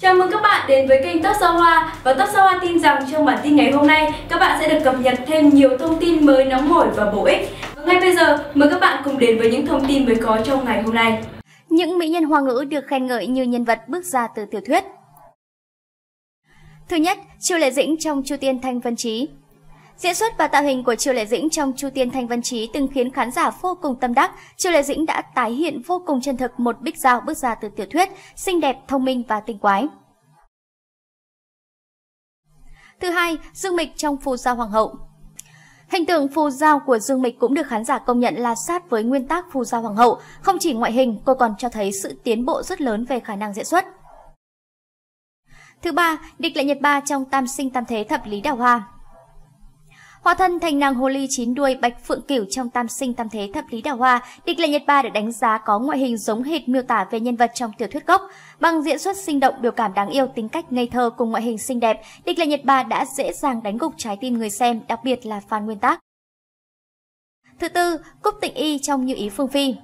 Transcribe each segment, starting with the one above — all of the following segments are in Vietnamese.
Chào mừng các bạn đến với kênh Top Sao Hoa và Top Sao Hoa tin rằng trong bản tin ngày hôm nay các bạn sẽ được cập nhật thêm nhiều thông tin mới nóng hổi và bổ ích. Và ngay bây giờ mời các bạn cùng đến với những thông tin mới có trong ngày hôm nay. Những mỹ nhân hoa ngữ được khen ngợi như nhân vật bước ra từ tiểu thuyết. Thứ nhất, Triệu Lệ Dĩnh trong Chu Tiên Thanh Vân Trí Diễn xuất và tạo hình của Triệu Lệ Dĩnh trong Chu Tiên Thanh Văn Chí từng khiến khán giả vô cùng tâm đắc. Triệu Lệ Dĩnh đã tái hiện vô cùng chân thực một bích dao bước ra từ tiểu thuyết, xinh đẹp, thông minh và tinh quái. Thứ hai, Dương Mịch trong Phù Giao Hoàng Hậu. Hình tượng phù giao của Dương Mịch cũng được khán giả công nhận là sát với nguyên tác phù giao hoàng hậu. Không chỉ ngoại hình, cô còn cho thấy sự tiến bộ rất lớn về khả năng diễn xuất. Thứ ba, địch lệ Nhật Ba trong Tam sinh tam thế thập lý đào hoa. Hóa thân thành nàng hồ ly chín đuôi bạch phượng cửu trong tam sinh tam thế thập lý đào hoa, địch lệ Nhật Ba được đánh giá có ngoại hình giống hệt miêu tả về nhân vật trong tiểu thuyết gốc. Bằng diễn xuất sinh động, biểu cảm đáng yêu, tính cách ngây thơ cùng ngoại hình xinh đẹp, địch lệ Nhật Ba đã dễ dàng đánh gục trái tim người xem, đặc biệt là fan nguyên tác. Thứ tư, Cúc Tịnh Y trong Như Ý Phương Phi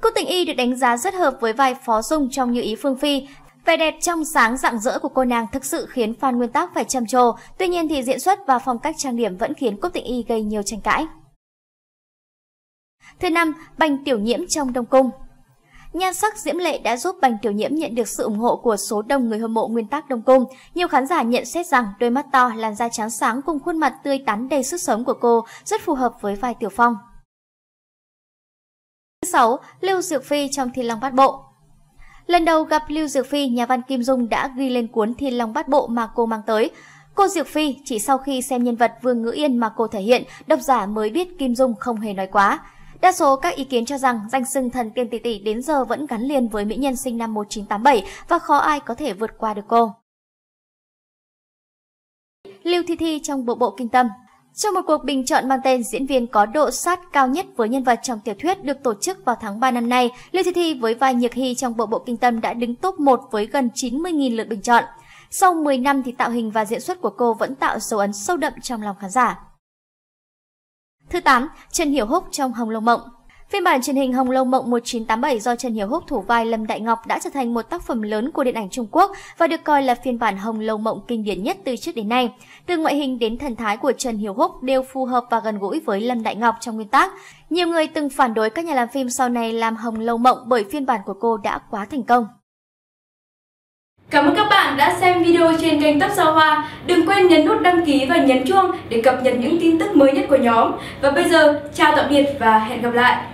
Cúc tịnh Y được đánh giá rất hợp với vai Phó Dung trong Như Ý Phương Phi, Vẻ đẹp trong sáng rạng rỡ của cô nàng thực sự khiến Phan Nguyên tác phải trầm trồ, tuy nhiên thì diễn xuất và phong cách trang điểm vẫn khiến Cúc Tịnh Y gây nhiều tranh cãi. Thứ năm, Bành Tiểu Nhiễm trong Đông Cung Nhan sắc diễm lệ đã giúp Bành Tiểu Nhiễm nhận được sự ủng hộ của số đông người hâm mộ nguyên tác Đông Cung. Nhiều khán giả nhận xét rằng đôi mắt to, làn da trắng sáng cùng khuôn mặt tươi tắn đầy sức sống của cô rất phù hợp với vai Tiểu Phong. Thứ 6. Lưu Diệu Phi trong Thiên Long Bát Bộ Lần đầu gặp Lưu Diệc Phi, nhà văn Kim Dung đã ghi lên cuốn Thiên Long Bát Bộ mà cô mang tới. Cô Diệc Phi chỉ sau khi xem nhân vật Vương Ngữ Yên mà cô thể hiện, độc giả mới biết Kim Dung không hề nói quá. Đa số các ý kiến cho rằng danh xưng thần tiên tỷ tỷ đến giờ vẫn gắn liền với mỹ nhân sinh năm 1987 và khó ai có thể vượt qua được cô. Lưu Thi Thi trong bộ bộ kinh tâm trong một cuộc bình chọn mang tên diễn viên có độ sát cao nhất với nhân vật trong tiểu thuyết được tổ chức vào tháng 3 năm nay, Lưu Thi Thi với vai Nhược Hy trong bộ bộ kinh tâm đã đứng top 1 với gần 90.000 lượt bình chọn. Sau 10 năm thì tạo hình và diễn xuất của cô vẫn tạo dấu ấn sâu đậm trong lòng khán giả. Thứ 8. Trần Hiểu Húc trong Hồng Lông Mộng Phiên bản truyền hình Hồng Lâu Mộng 1987 do Trần Hiểu Húc thủ vai Lâm Đại Ngọc đã trở thành một tác phẩm lớn của điện ảnh Trung Quốc và được coi là phiên bản Hồng Lâu Mộng kinh điển nhất từ trước đến nay. Từ ngoại hình đến thần thái của Trần Hiểu Húc đều phù hợp và gần gũi với Lâm Đại Ngọc trong nguyên tác. Nhiều người từng phản đối các nhà làm phim sau này làm Hồng Lâu Mộng bởi phiên bản của cô đã quá thành công. Cảm ơn các bạn đã xem video trên kênh Tóc Sao Hoa. Đừng quên nhấn nút đăng ký và nhấn chuông để cập nhật những tin tức mới nhất của nhóm. Và bây giờ, chào tạm biệt và hẹn gặp lại!